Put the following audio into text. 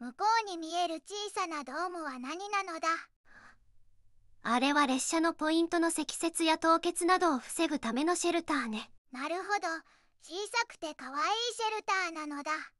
向こうに見える小さなドームは何なのだあれは列車のポイントの積雪や凍結などを防ぐためのシェルターねなるほど小さくて可愛いシェルターなのだ